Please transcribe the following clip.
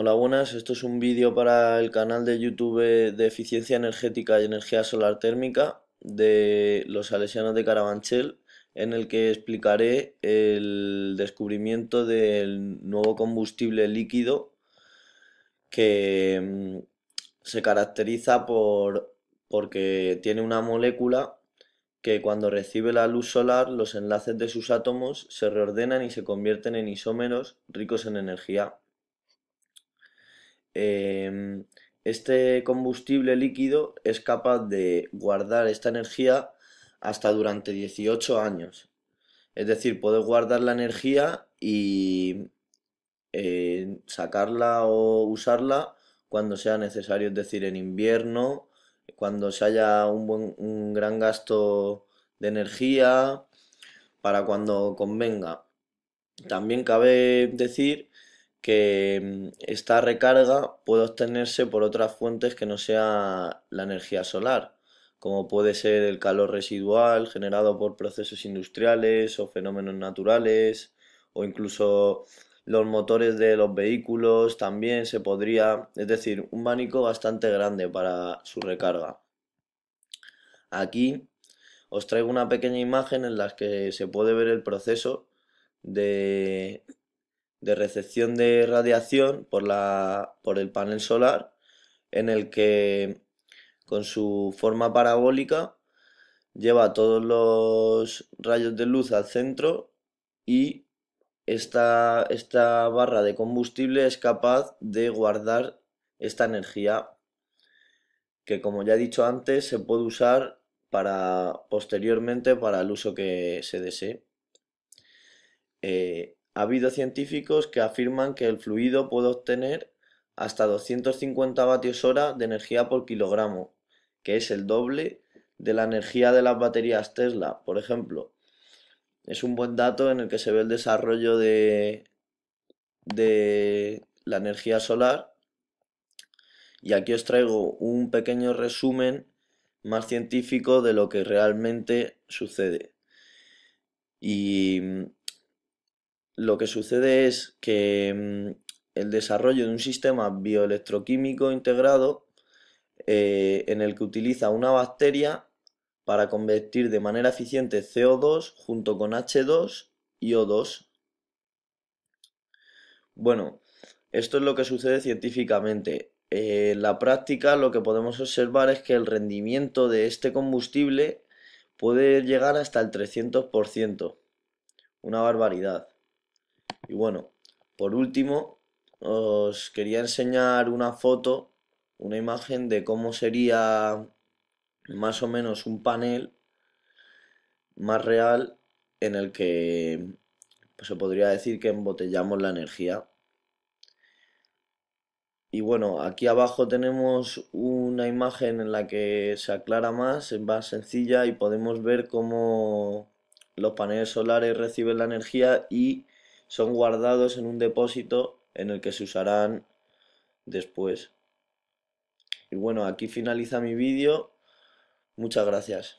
Hola, buenas. Esto es un vídeo para el canal de YouTube de eficiencia energética y energía solar térmica de los salesianos de Carabanchel, en el que explicaré el descubrimiento del nuevo combustible líquido que mm, se caracteriza porque tiene una molécula que cuando recibe la luz solar los enlaces de sus átomos se reordenan y se convierten en isómeros ricos en energía. Em, este combustible líquido es capaz de guardar esta energía hasta durante 18 años. Es decir, puedes guardar la energía y eh, sacarla o usarla cuando sea necesario, es decir, en invierno, cuando se haya un, buen, un gran gasto de energía, para cuando convenga. También cabe decir que mm, esta recarga puede obtenerse por otras fuentes que no sea la energía solar, como puede ser el calor residual generado por procesos industriales o fenómenos naturales, o incluso los motores de los vehículos también se podría, es decir, un abanico bastante grande para su recarga. Aquí os traigo una pequeña imagen en la que se puede ver el proceso de, de recepción de radiación por, la, por el panel solar, en el que con su forma parabólica lleva todos los rayos de luz al centro y esta, esta barra de combustible es capaz de guardar esta energía que como ya he dicho antes se puede usar para posteriormente para el uso que se desee. Eh, ha habido científicos que afirman que el fluido puede obtener hasta 250 vatios hora de energía por kilogramo, que es el doble de la energía de las baterías Tesla, por ejemplo. Es un buen dato en el que se ve el desarrollo de, de la energía solar. Y aquí os traigo un pequeño resumen más científico de lo que realmente sucede. Y lo que sucede es que mm, el desarrollo de un sistema bioelectroquímico integrado eh, en el que utiliza una bacteria para convertir de manera eficiente CO2 junto con H2 y O2. Bueno, esto es lo que sucede científicamente. Eh, en la práctica lo que podemos observar es que el rendimiento de este combustible puede llegar hasta el 300%. Una barbaridad. Y bueno, por último, os quería enseñar una foto, una imagen de cómo sería más o menos un panel más real en el que pues, se podría decir que embotellamos la energía. Y bueno, aquí abajo tenemos una imagen en la que se aclara más, es más sencilla y podemos ver cómo los paneles solares reciben la energía y son guardados en un depósito en el que se usarán después. Y bueno, aquí finaliza mi vídeo. Muchas gracias.